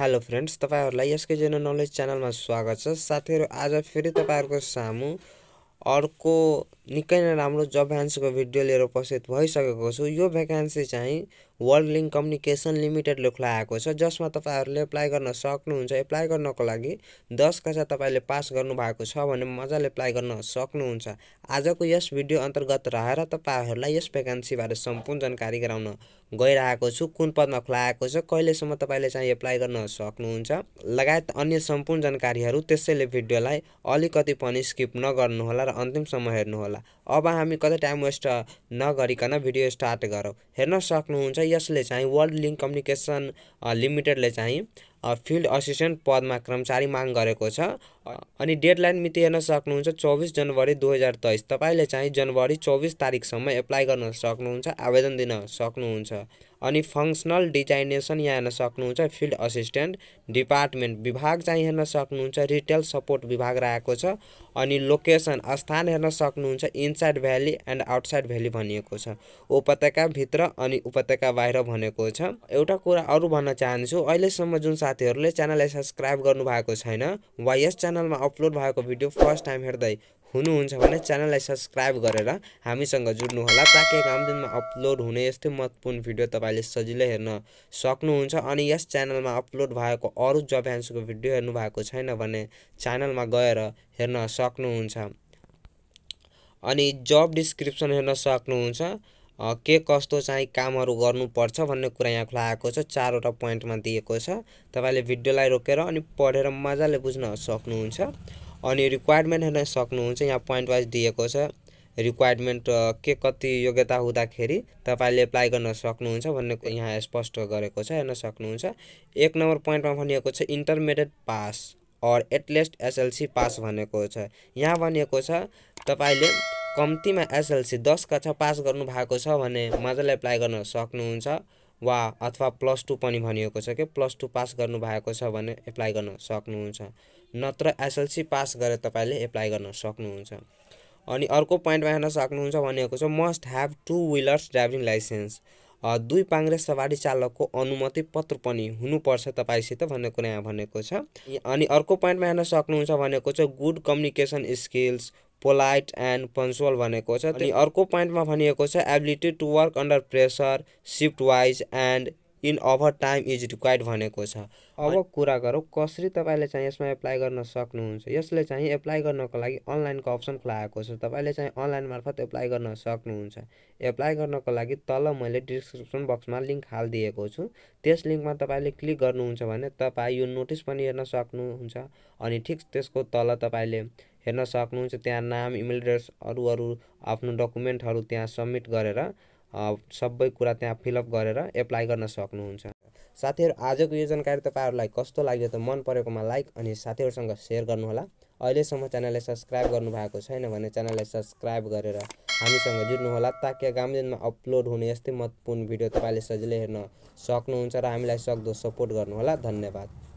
hello friends तपाईँहरूलाई यसके general knowledge च्यानलमा स्वागत छ साथीहरू आज फेरि तपाईँहरूको सामु अर्को निकै नै राम्रो जब भ्याकेन्सीको भिडियो लिएर उपस्थित भइसकेको छु यो भ्याकेन्सी चाहिँ वर्ल्ड लिङ्क कम्युनिकेसन लिमिटेडले खुलाएको छ जसमा तपाईँहरूले एप्लाई गर्न सक्नुहुन्छ एप्लाई गर्नको लागि दस कक्षा तपाईँले पास गर्नुभएको छ भने मजाले एप्लाई गर्न सक्नुहुन्छ आजको यस भिडियो अन्तर्गत रहेर तपाईँहरूलाई यस भ्याकेन्सीबारे सम्पूर्ण जानकारी गराउन गइरहेको छु कुन पदमा खुलाएको छ कहिलेसम्म तपाईँले चाहिँ एप्लाई गर्न सक्नुहुन्छ लगायत अन्य सम्पूर्ण जानकारीहरू त्यसैले भिडियोलाई अलिकति पनि स्किप नगर्नुहोला र अन्तिमसम्म हेर्नुहोला अब हामी कतै टाइम वेस्ट नगरिकन भिडियो स्टार्ट गरौँ हेर्न सक्नुहुन्छ यसले चाहिँ वर्ल्ड लिङ्क कम्युनिकेसन लिमिटेडले चाहिँ फिल्ड असिस्टेन्ट पदमा कर्मचारी माग गरेको छ अनि डेडलाइन मिति हेर्न सक्नुहुन्छ चौबिस जनवरी दुई हजार तेइस तपाईँले चाहिँ जनवरी चौबिस तारिकसम्म एप्लाई गर्न सक्नुहुन्छ आवेदन दिन सक्नुहुन्छ अनि फङ्सनल डिजाइनेसन यहाँ हेर्न सक्नुहुन्छ फिल्ड असिस्टेन्ट डिपार्टमेन्ट विभाग चाहिँ हेर्न सक्नुहुन्छ रिटेल सपोर्ट विभाग रहेको छ अनि लोकेसन स्थान हेर्न सक्नुहुन्छ inside valley and outside valley भनिएको छ उपत्यकाभित्र अनि उपत्यका बाहिर भनेको छ एउटा कुरा अरू भन्न चाहन्छु अहिलेसम्म जुन साथीहरूले च्यानललाई सब्सक्राइब गर्नुभएको छैन वा यस च्यानल च्यानलमा अपलोड भएको भिडियो फर्स्ट टाइम हेर्दै हुनुहुन्छ भने च्यानललाई सब्सक्राइब गरेर हामीसँग जुड्नुहोला ताकि एक दिनमा अपलोड हुने यस्तै महत्त्वपूर्ण भिडियो तपाईँले सजिलै हेर्न सक्नुहुन्छ अनि यस च्यानलमा अपलोड भएको अरू जब्यान्सको भिडियो हेर्नु भएको छैन भने च्यानलमा गएर हेर्न सक्नुहुन्छ अनि जब डिस्क्रिप्सन हेर्न सक्नुहुन्छ के कस्तो चाहिँ कामहरू गर्नुपर्छ भन्ने कुरा यहाँ खुलाएको छ चारवटा पोइन्टमा दिएको छ तपाईँले भिडियोलाई रोकेर अनि पढेर मजाले बुझ्न सक्नुहुन्छ अनि रिक्वायरमेन्ट हेर्न सक्नुहुन्छ यहाँ पोइन्ट वाइज दिएको छ रिक्वायरमेन्ट के कति योग्यता हुँदाखेरि तपाईँले एप्लाई गर्न सक्नुहुन्छ भन्ने यहाँ स्पष्ट गरेको छ हेर्न सक्नुहुन्छ एक नम्बर पोइन्टमा भनिएको छ intermediate pass or at least SLC pass भनेको छ यहाँ भनिएको छ तपाईँले कम्तीमा एसएलसी दस कक्षा पास गर्नु भएको छ भने मजाले एप्लाई गर्न सक्नुहुन्छ वा अथवा प्लस टू पनि भनिएको छ कि प्लस टू पास गर्नुभएको छ भने एप्लाई गर्न सक्नुहुन्छ नत्र एसएलसी पास गरेर तपाईँले एप्लाई गर्न सक्नुहुन्छ अनि अर्को पोइन्टमा हेर्न सक्नुहुन्छ भनेको छ must have two wheelers driving licence दुई पाङ्ग्रेस सवारी चालकको अनुमति पत्र पनि हुनुपर्छ तपाईँसित भन्ने कुरा यहाँ भनेको छ अनि अर्को पोइन्टमा हेर्न सक्नुहुन्छ भनेको छ good communication skills polite and punctual भनेको छ अनि अर्को पोइन्टमा भनिएको छ ability to work under pressure shift wise and in over time is required भनेको छ अब कुरा गरौँ कसरी तपाईँले चाहिँ यसमा एप्लाई गर्न सक्नुहुन्छ यसले चाहिँ एप्लाई गर्नको लागि अनलाइनको अप्सन खुलाएको छ तपाईँले चाहिँ अनलाइन मार्फत एप्लाई गर्न सक्नुहुन्छ एप्लाई गर्नको लागि तल मैले डिस्क्रिप्सन बक्समा लिङ्क हालिदिएको छु त्यस लिङ्कमा तपाईँले क्लिक गर्नुहुन्छ भने तपाईँ यो नोटिस पनि हेर्न सक्नुहुन्छ अनि ठिक त्यसको तल तपाईँले हेर्न सक्नुहुन्छ त्यहाँ नाम इमेल एड्रेस अरू अरू आफ्नो डकुमेन्टहरू त्यहाँ सब्मिट गरेर सबै कुरा त्यहाँ फिलअप गरेर एप्लाई गर्न सक्नुहुन्छ साथीहरू आजको यो जानकारी तपाईँहरूलाई कस्तो लाग्यो त मन परेकोमा लाइक अनि साथीहरूसँग सेयर गर्नुहोला अहिलेसम्म च्यानललाई सब्सक्राइब गर्नुभएको छैन भने च्यानललाई सब्सक्राइब गरेर हामीसँग जुट्नुहोला ताकि आगामी दिनमा अपलोड हुने यस्तै महत्त्वपूर्ण भिडियो तपाईँले सजिलै हेर्न सक्नुहुन्छ र हामीलाई सक्दो सपोर्ट गर्नुहोला धन्यवाद